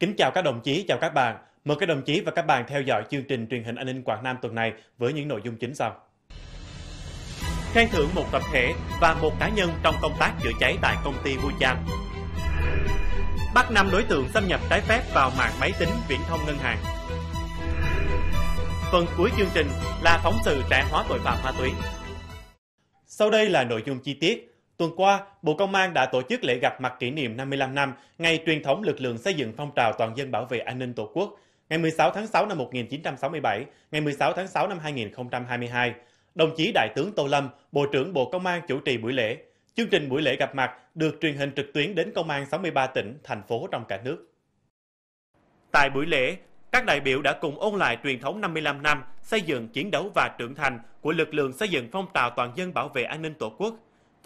Kính chào các đồng chí, chào các bạn. Mời các đồng chí và các bạn theo dõi chương trình truyền hình an ninh Quảng Nam tuần này với những nội dung chính sau. Khen thưởng một tập thể và một cá nhân trong công tác chữa cháy tại công ty Vui Chan. Bắt 5 đối tượng xâm nhập trái phép vào mạng máy tính viễn thông ngân hàng. Phần cuối chương trình là phóng sự trẻ hóa tội phạm ma túy. Sau đây là nội dung chi tiết. Tuần qua, Bộ Công an đã tổ chức lễ gặp mặt kỷ niệm 55 năm ngày truyền thống lực lượng xây dựng phong trào toàn dân bảo vệ an ninh Tổ quốc ngày 16 tháng 6 năm 1967, ngày 16 tháng 6 năm 2022. Đồng chí Đại tướng Tô Lâm, Bộ trưởng Bộ Công an chủ trì buổi lễ. Chương trình buổi lễ gặp mặt được truyền hình trực tuyến đến công an 63 tỉnh, thành phố trong cả nước. Tại buổi lễ, các đại biểu đã cùng ôn lại truyền thống 55 năm xây dựng, chiến đấu và trưởng thành của lực lượng xây dựng phong trào toàn dân bảo vệ an ninh Tổ quốc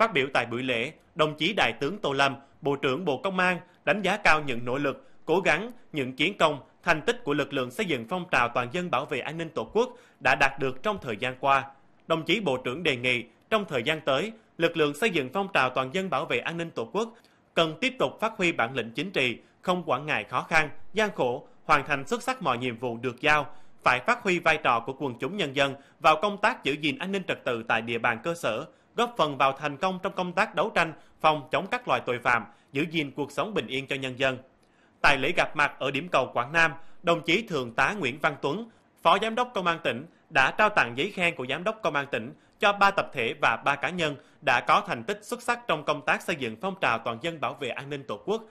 Phát biểu tại buổi lễ, đồng chí Đại tướng Tô Lâm, Bộ trưởng Bộ Công an đánh giá cao những nỗ lực, cố gắng, những chiến công, thành tích của lực lượng xây dựng phong trào toàn dân bảo vệ an ninh Tổ quốc đã đạt được trong thời gian qua. Đồng chí Bộ trưởng đề nghị trong thời gian tới, lực lượng xây dựng phong trào toàn dân bảo vệ an ninh Tổ quốc cần tiếp tục phát huy bản lĩnh chính trị, không quản ngại khó khăn, gian khổ, hoàn thành xuất sắc mọi nhiệm vụ được giao, phải phát huy vai trò của quần chúng nhân dân vào công tác giữ gìn an ninh trật tự tại địa bàn cơ sở, góp phần vào thành công trong công tác đấu tranh phòng chống các loại tội phạm, giữ gìn cuộc sống bình yên cho nhân dân. Tại lễ gặp mặt ở điểm cầu Quảng Nam, đồng chí Thượng tá Nguyễn Văn Tuấn, Phó Giám đốc Công an tỉnh đã trao tặng giấy khen của Giám đốc Công an tỉnh cho 3 tập thể và 3 cá nhân đã có thành tích xuất sắc trong công tác xây dựng phong trào toàn dân bảo vệ an ninh Tổ quốc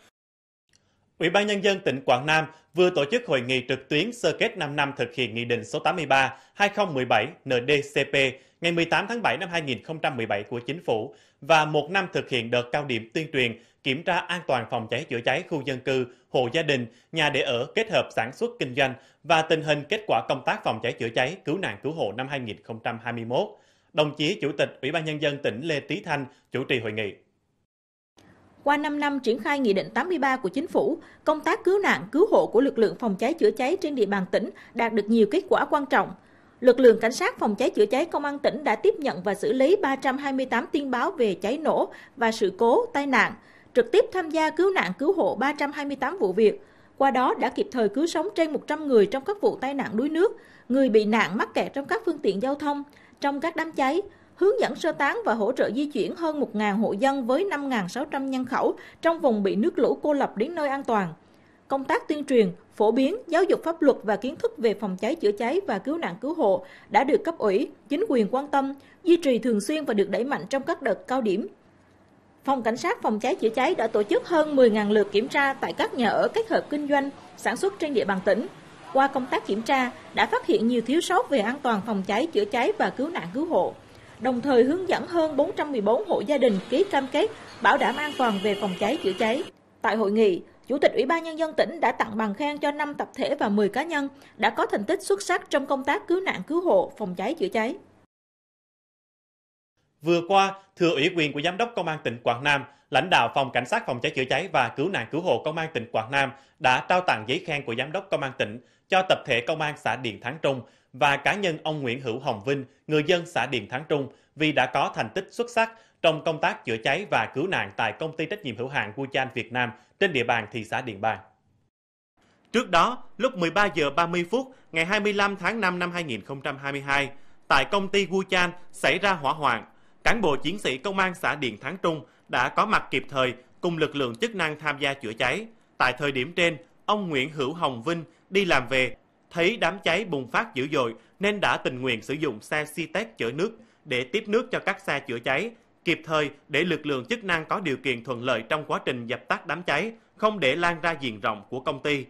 Ủy ban Nhân dân tỉnh Quảng Nam vừa tổ chức hội nghị trực tuyến sơ kết 5 năm thực hiện Nghị định số 83-2017 NDCP ngày 18 tháng 7 năm 2017 của Chính phủ và một năm thực hiện đợt cao điểm tuyên truyền kiểm tra an toàn phòng cháy chữa cháy khu dân cư, hộ gia đình, nhà để ở kết hợp sản xuất kinh doanh và tình hình kết quả công tác phòng cháy chữa cháy cứu nạn cứu hộ năm 2021. Đồng chí Chủ tịch Ủy ban Nhân dân tỉnh Lê Tý Thanh chủ trì hội nghị qua 5 năm triển khai Nghị định 83 của Chính phủ, công tác cứu nạn, cứu hộ của lực lượng phòng cháy chữa cháy trên địa bàn tỉnh đạt được nhiều kết quả quan trọng. Lực lượng cảnh sát phòng cháy chữa cháy công an tỉnh đã tiếp nhận và xử lý 328 tin báo về cháy nổ và sự cố, tai nạn, trực tiếp tham gia cứu nạn cứu hộ 328 vụ việc. Qua đó đã kịp thời cứu sống trên 100 người trong các vụ tai nạn đuối nước, người bị nạn mắc kẹt trong các phương tiện giao thông, trong các đám cháy, hướng dẫn sơ tán và hỗ trợ di chuyển hơn 1.000 hộ dân với 5.600 nhân khẩu trong vùng bị nước lũ cô lập đến nơi an toàn. Công tác tuyên truyền, phổ biến, giáo dục pháp luật và kiến thức về phòng cháy chữa cháy và cứu nạn cứu hộ đã được cấp ủy, chính quyền quan tâm, duy trì thường xuyên và được đẩy mạnh trong các đợt cao điểm Phòng Cảnh sát Phòng cháy chữa cháy đã tổ chức hơn 10.000 lượt kiểm tra tại các nhà ở kết hợp kinh doanh, sản xuất trên địa bàn tỉnh. Qua công tác kiểm tra, đã phát hiện nhiều thiếu sót về an toàn phòng cháy chữa cháy và cứu nạn cứu hộ đồng thời hướng dẫn hơn 414 hộ gia đình ký cam kết bảo đảm an toàn về phòng cháy chữa cháy. Tại hội nghị, Chủ tịch Ủy ban Nhân dân tỉnh đã tặng bằng khen cho 5 tập thể và 10 cá nhân đã có thành tích xuất sắc trong công tác cứu nạn cứu hộ, phòng cháy chữa cháy. Vừa qua, thừa ủy quyền của Giám đốc Công an tỉnh Quảng Nam, lãnh đạo Phòng Cảnh sát Phòng cháy chữa cháy và Cứu nạn Cứu hộ Công an tỉnh Quảng Nam đã trao tặng giấy khen của Giám đốc Công an tỉnh cho tập thể Công an xã Điện Thắng Trung và cá nhân ông Nguyễn Hữu Hồng Vinh, người dân xã Điền Thắng Trung vì đã có thành tích xuất sắc trong công tác chữa cháy và cứu nạn tại công ty trách nhiệm hữu hạn Chan Việt Nam trên địa bàn thị xã Điện Bàn. Trước đó, lúc 13 giờ 30 phút ngày 25 tháng 5 năm 2022, tại công ty Chan xảy ra hỏa hoạn. Cán bộ chiến sĩ công an xã Điện Thắng Trung đã có mặt kịp thời cùng lực lượng chức năng tham gia chữa cháy. Tại thời điểm trên, ông Nguyễn Hữu Hồng Vinh đi làm về thấy đám cháy bùng phát dữ dội nên đã tình nguyện sử dụng xe Citec chở nước để tiếp nước cho các xe chữa cháy, kịp thời để lực lượng chức năng có điều kiện thuận lợi trong quá trình dập tắt đám cháy, không để lan ra diện rộng của công ty.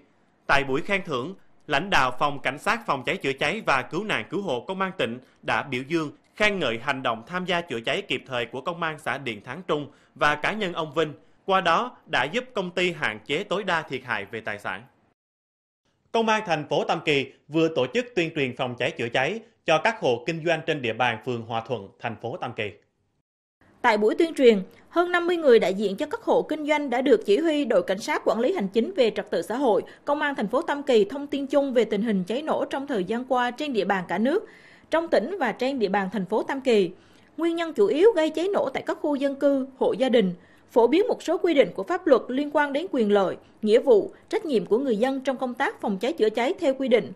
Tại buổi khen thưởng, lãnh đạo phòng cảnh sát phòng cháy chữa cháy và cứu nạn cứu hộ công an tỉnh đã biểu dương khen ngợi hành động tham gia chữa cháy kịp thời của công an xã Điện Thắng Trung và cá nhân ông Vinh, qua đó đã giúp công ty hạn chế tối đa thiệt hại về tài sản. Công an thành phố Tam Kỳ vừa tổ chức tuyên truyền phòng cháy chữa cháy cho các hộ kinh doanh trên địa bàn phường Hòa Thuận, thành phố Tam Kỳ. Tại buổi tuyên truyền, hơn 50 người đại diện cho các hộ kinh doanh đã được chỉ huy đội cảnh sát quản lý hành chính về trật tự xã hội, công an thành phố Tam Kỳ thông tin chung về tình hình cháy nổ trong thời gian qua trên địa bàn cả nước, trong tỉnh và trên địa bàn thành phố Tam Kỳ. Nguyên nhân chủ yếu gây cháy nổ tại các khu dân cư, hộ gia đình, phổ biến một số quy định của pháp luật liên quan đến quyền lợi, nghĩa vụ, trách nhiệm của người dân trong công tác phòng cháy chữa cháy theo quy định,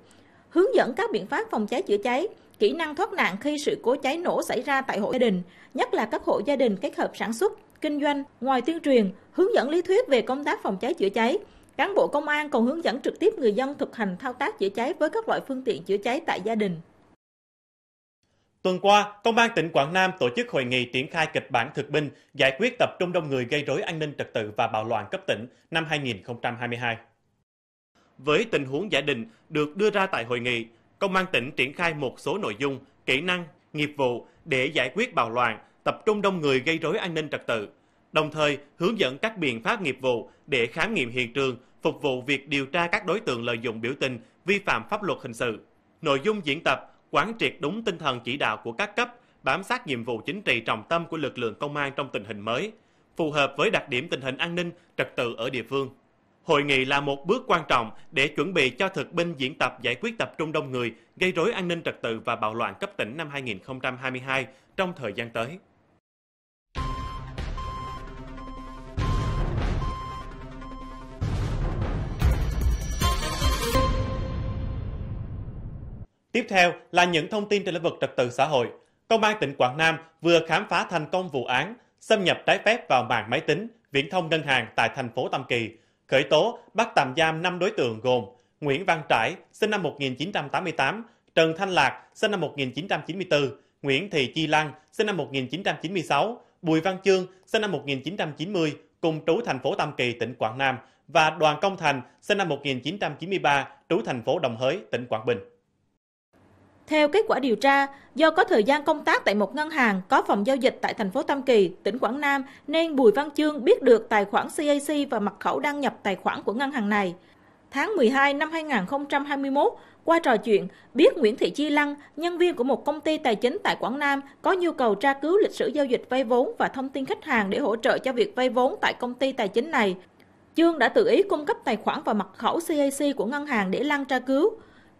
hướng dẫn các biện pháp phòng cháy chữa cháy, kỹ năng thoát nạn khi sự cố cháy nổ xảy ra tại hộ gia đình, nhất là các hộ gia đình kết hợp sản xuất, kinh doanh, ngoài tuyên truyền, hướng dẫn lý thuyết về công tác phòng cháy chữa cháy. Cán bộ công an còn hướng dẫn trực tiếp người dân thực hành thao tác chữa cháy với các loại phương tiện chữa cháy tại gia đình. Tuần qua, Công an tỉnh Quảng Nam tổ chức hội nghị triển khai kịch bản thực binh giải quyết tập trung đông người gây rối an ninh trật tự và bạo loạn cấp tỉnh năm 2022. Với tình huống giả định được đưa ra tại hội nghị, Công an tỉnh triển khai một số nội dung, kỹ năng, nghiệp vụ để giải quyết bạo loạn, tập trung đông người gây rối an ninh trật tự, đồng thời hướng dẫn các biện pháp nghiệp vụ để khám nghiệm hiện trường, phục vụ việc điều tra các đối tượng lợi dụng biểu tình vi phạm pháp luật hình sự. Nội dung diễn tập quán triệt đúng tinh thần chỉ đạo của các cấp, bám sát nhiệm vụ chính trị trọng tâm của lực lượng công an trong tình hình mới, phù hợp với đặc điểm tình hình an ninh, trật tự ở địa phương. Hội nghị là một bước quan trọng để chuẩn bị cho thực binh diễn tập giải quyết tập trung đông người, gây rối an ninh trật tự và bạo loạn cấp tỉnh năm 2022 trong thời gian tới. Tiếp theo là những thông tin trên lĩnh vực trật tự xã hội. Công an tỉnh Quảng Nam vừa khám phá thành công vụ án xâm nhập trái phép vào mạng máy tính, viễn thông ngân hàng tại thành phố Tam Kỳ, khởi tố, bắt tạm giam 5 đối tượng gồm Nguyễn Văn Trãi sinh năm 1988, Trần Thanh Lạc, sinh năm 1994, Nguyễn Thị Chi Lăng, sinh năm 1996, Bùi Văn Chương, sinh năm 1990, cùng trú thành phố Tam Kỳ, tỉnh Quảng Nam, và Đoàn Công Thành, sinh năm 1993, trú thành phố Đồng Hới, tỉnh Quảng Bình. Theo kết quả điều tra, do có thời gian công tác tại một ngân hàng có phòng giao dịch tại thành phố Tam Kỳ, tỉnh Quảng Nam, nên Bùi Văn Chương biết được tài khoản CAC và mật khẩu đăng nhập tài khoản của ngân hàng này. Tháng 12 năm 2021, qua trò chuyện, biết Nguyễn Thị Chi Lăng, nhân viên của một công ty tài chính tại Quảng Nam, có nhu cầu tra cứu lịch sử giao dịch vay vốn và thông tin khách hàng để hỗ trợ cho việc vay vốn tại công ty tài chính này. Chương đã tự ý cung cấp tài khoản và mật khẩu CAC của ngân hàng để Lăng tra cứu.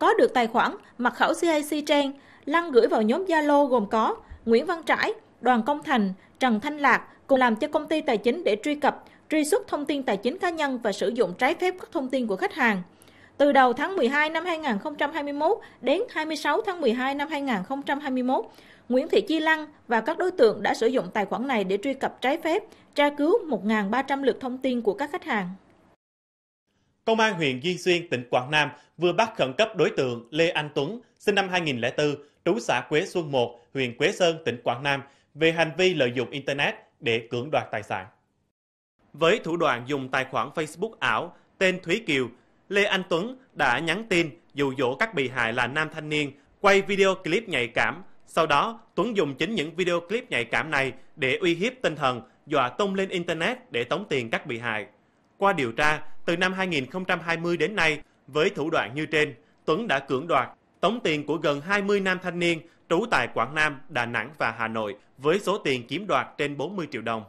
Có được tài khoản, mật khẩu CIC Trang, Lăng gửi vào nhóm Zalo gồm có Nguyễn Văn Trãi, Đoàn Công Thành, Trần Thanh Lạc cùng làm cho công ty tài chính để truy cập, truy xuất thông tin tài chính cá nhân và sử dụng trái phép các thông tin của khách hàng. Từ đầu tháng 12 năm 2021 đến 26 tháng 12 năm 2021, Nguyễn Thị Chi Lăng và các đối tượng đã sử dụng tài khoản này để truy cập trái phép, tra cứu 1.300 lượt thông tin của các khách hàng. Công an huyện Duy Xuyên, tỉnh Quảng Nam vừa bắt khẩn cấp đối tượng Lê Anh Tuấn, sinh năm 2004, trú xã Quế Xuân 1, huyện Quế Sơn, tỉnh Quảng Nam, về hành vi lợi dụng Internet để cưỡng đoạt tài sản. Với thủ đoạn dùng tài khoản Facebook ảo tên Thúy Kiều, Lê Anh Tuấn đã nhắn tin dụ dỗ các bị hại là nam thanh niên quay video clip nhạy cảm. Sau đó, Tuấn dùng chính những video clip nhạy cảm này để uy hiếp tinh thần, dọa tung lên Internet để tống tiền các bị hại. Qua điều tra, từ năm 2020 đến nay, với thủ đoạn như trên, Tuấn đã cưỡng đoạt tổng tiền của gần 20 nam thanh niên trú tại Quảng Nam, Đà Nẵng và Hà Nội với số tiền chiếm đoạt trên 40 triệu đồng.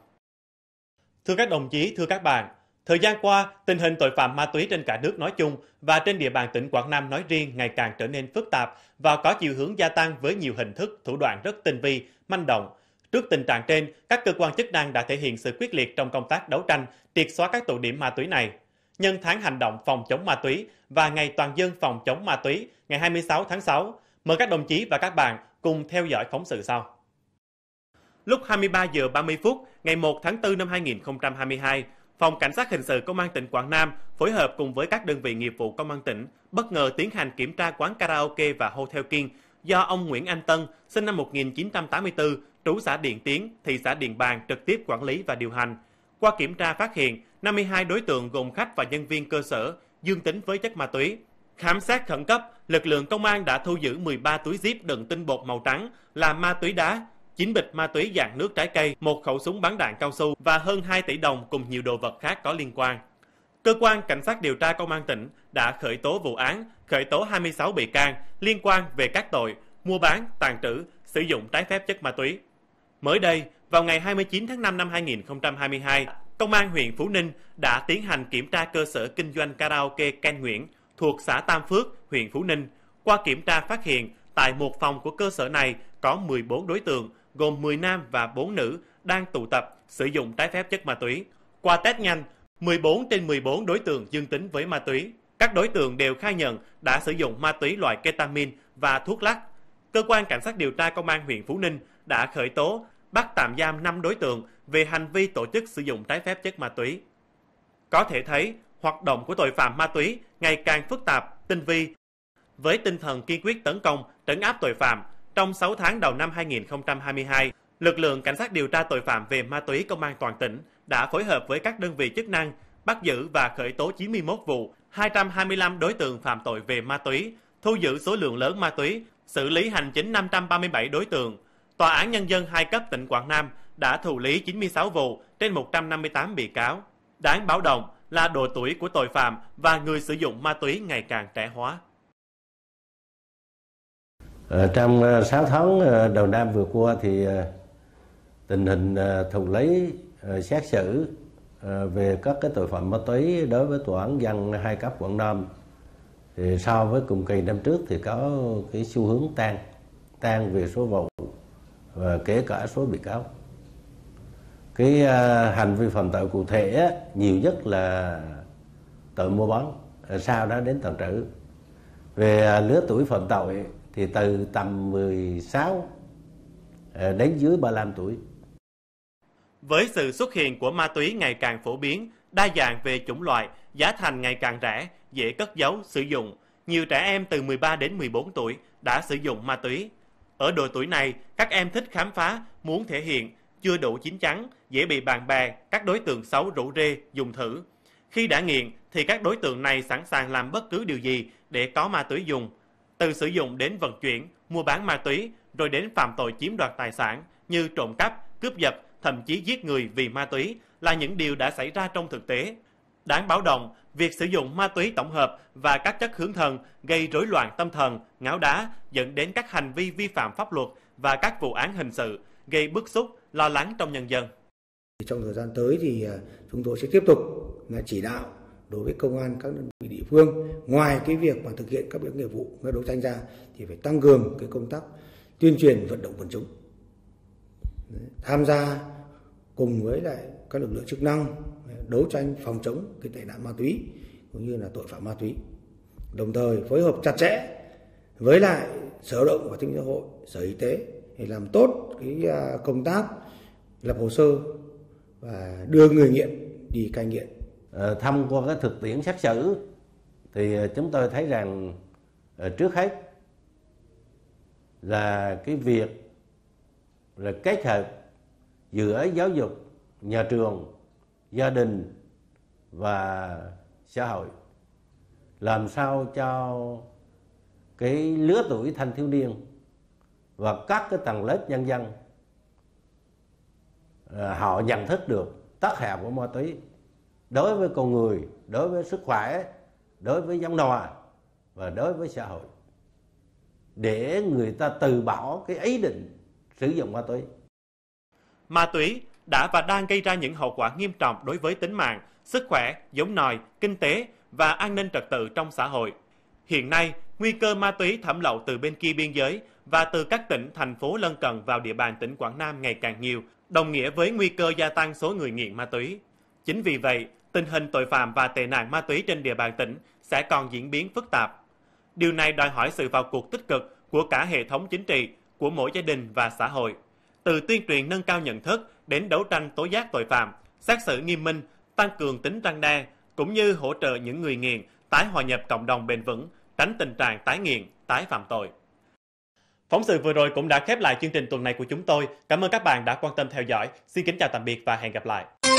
Thưa các đồng chí, thưa các bạn, thời gian qua, tình hình tội phạm ma túy trên cả nước nói chung và trên địa bàn tỉnh Quảng Nam nói riêng ngày càng trở nên phức tạp và có chiều hướng gia tăng với nhiều hình thức, thủ đoạn rất tinh vi, manh động, Trước tình trạng trên, các cơ quan chức năng đã thể hiện sự quyết liệt trong công tác đấu tranh, triệt xóa các tụ điểm ma túy này. Nhân tháng hành động phòng chống ma túy và ngày toàn dân phòng chống ma túy ngày 26 tháng 6, mời các đồng chí và các bạn cùng theo dõi phóng sự sau. Lúc 23 giờ 30 phút ngày 1 tháng 4 năm 2022, Phòng Cảnh sát Hình sự Công an tỉnh Quảng Nam phối hợp cùng với các đơn vị nghiệp vụ Công an tỉnh bất ngờ tiến hành kiểm tra quán karaoke và hotel King do ông Nguyễn Anh Tân, sinh năm 1984, trú xã Điện Tiến, thị xã Điện Bàn trực tiếp quản lý và điều hành. Qua kiểm tra phát hiện 52 đối tượng gồm khách và nhân viên cơ sở dương tính với chất ma túy. Khám xét khẩn cấp, lực lượng công an đã thu giữ 13 túi zip đựng tinh bột màu trắng là ma túy đá, 9 bịch ma túy dạng nước trái cây, một khẩu súng bắn đạn cao su và hơn 2 tỷ đồng cùng nhiều đồ vật khác có liên quan. Cơ quan Cảnh sát điều tra Công an tỉnh đã khởi tố vụ án, khởi tố 26 bị can liên quan về các tội mua bán, tàn trữ, sử dụng trái phép chất ma túy. Mới đây, vào ngày 29 tháng 5 năm 2022, Công an huyện Phú Ninh đã tiến hành kiểm tra cơ sở kinh doanh karaoke Ken Nguyễn thuộc xã Tam Phước, huyện Phú Ninh. Qua kiểm tra phát hiện, tại một phòng của cơ sở này có 14 đối tượng, gồm 10 nam và 4 nữ, đang tụ tập sử dụng trái phép chất ma túy. Qua test nhanh, 14 trên 14 đối tượng dương tính với ma túy. Các đối tượng đều khai nhận đã sử dụng ma túy loại ketamin và thuốc lắc. Cơ quan Cảnh sát điều tra Công an huyện Phú Ninh đã khởi tố, bắt tạm giam 5 đối tượng về hành vi tổ chức sử dụng trái phép chất ma túy. Có thể thấy, hoạt động của tội phạm ma túy ngày càng phức tạp, tinh vi. Với tinh thần kiên quyết tấn công, trấn áp tội phạm, trong 6 tháng đầu năm 2022, lực lượng cảnh sát điều tra tội phạm về ma túy công an toàn tỉnh đã phối hợp với các đơn vị chức năng bắt giữ và khởi tố 91 vụ, 225 đối tượng phạm tội về ma túy, thu giữ số lượng lớn ma túy, xử lý hành chính 537 đối tượng. Tòa án Nhân dân hai cấp tỉnh Quảng Nam đã thụ lý 96 vụ trên 158 bị cáo. Đáng báo động là độ tuổi của tội phạm và người sử dụng ma túy ngày càng trẻ hóa. À, trong 6 ờ, tháng ờ, đầu năm vừa qua thì tình hình thụ lý xét xử Ờ, về các cái tội phạm ma túy đối với tòa án dân hai cấp quận Nam thì so với cùng kỳ năm trước thì có cái xu hướng tăng tăng về số vụ và kể cả số bị cáo cái ờ, hành vi phạm tội cụ thể á nhiều nhất là tội mua bán ờ, sau đó đến tàng trữ về lứa tuổi phạm tội thì từ tầm 16 đến dưới 35 tuổi với sự xuất hiện của ma túy ngày càng phổ biến, đa dạng về chủng loại, giá thành ngày càng rẻ, dễ cất giấu, sử dụng, nhiều trẻ em từ 13 đến 14 tuổi đã sử dụng ma túy. Ở độ tuổi này, các em thích khám phá, muốn thể hiện, chưa đủ chín chắn, dễ bị bạn bè, các đối tượng xấu rủ rê, dùng thử. Khi đã nghiện thì các đối tượng này sẵn sàng làm bất cứ điều gì để có ma túy dùng. Từ sử dụng đến vận chuyển, mua bán ma túy, rồi đến phạm tội chiếm đoạt tài sản như trộm cắp, cướp giật, thậm chí giết người vì ma túy là những điều đã xảy ra trong thực tế. Đáng báo động, việc sử dụng ma túy tổng hợp và các chất hướng thần gây rối loạn tâm thần, ngáo đá, dẫn đến các hành vi vi phạm pháp luật và các vụ án hình sự, gây bức xúc, lo lắng trong nhân dân. Trong thời gian tới thì à, chúng tôi sẽ tiếp tục là chỉ đạo đối với công an các đơn vị địa phương ngoài cái việc mà thực hiện các biện nghiệp vụ đấu tranh ra thì phải tăng cường cái công tác tuyên truyền vận động quần chúng tham gia cùng với lại các lực lượng chức năng đấu tranh phòng chống cái tệ nạn ma túy cũng như là tội phạm ma túy đồng thời phối hợp chặt chẽ với lại sở động và thương xã hội sở y tế để làm tốt cái à, công tác lập hồ sơ và đưa người nghiện đi cai nghiện à, thông qua cái thực tiễn xét xử thì chúng tôi thấy rằng ờ, trước hết là cái việc là kết hợp giữa giáo dục nhà trường gia đình và xã hội làm sao cho cái lứa tuổi thanh thiếu niên và các cái tầng lớp nhân dân à, họ nhận thức được tác hại của ma túy đối với con người đối với sức khỏe đối với giống đò và đối với xã hội để người ta từ bỏ cái ý định sử dụng ma túy. Ma túy đã và đang gây ra những hậu quả nghiêm trọng đối với tính mạng, sức khỏe, giống nòi, kinh tế và an ninh trật tự trong xã hội. Hiện nay, nguy cơ ma túy thẩm lậu từ bên kia biên giới và từ các tỉnh, thành phố lân cận vào địa bàn tỉnh Quảng Nam ngày càng nhiều, đồng nghĩa với nguy cơ gia tăng số người nghiện ma túy. Chính vì vậy, tình hình tội phạm và tệ nạn ma túy trên địa bàn tỉnh sẽ còn diễn biến phức tạp. Điều này đòi hỏi sự vào cuộc tích cực của cả hệ thống chính trị, của mỗi gia đình và xã hội. Từ tuyên truyền nâng cao nhận thức đến đấu tranh tố giác tội phạm, xét xử nghiêm minh, tăng cường tính răng đe, cũng như hỗ trợ những người nghiện tái hòa nhập cộng đồng bền vững, tránh tình trạng tái nghiện, tái phạm tội. Phóng sự vừa rồi cũng đã khép lại chương trình tuần này của chúng tôi. Cảm ơn các bạn đã quan tâm theo dõi. Xin kính chào tạm biệt và hẹn gặp lại.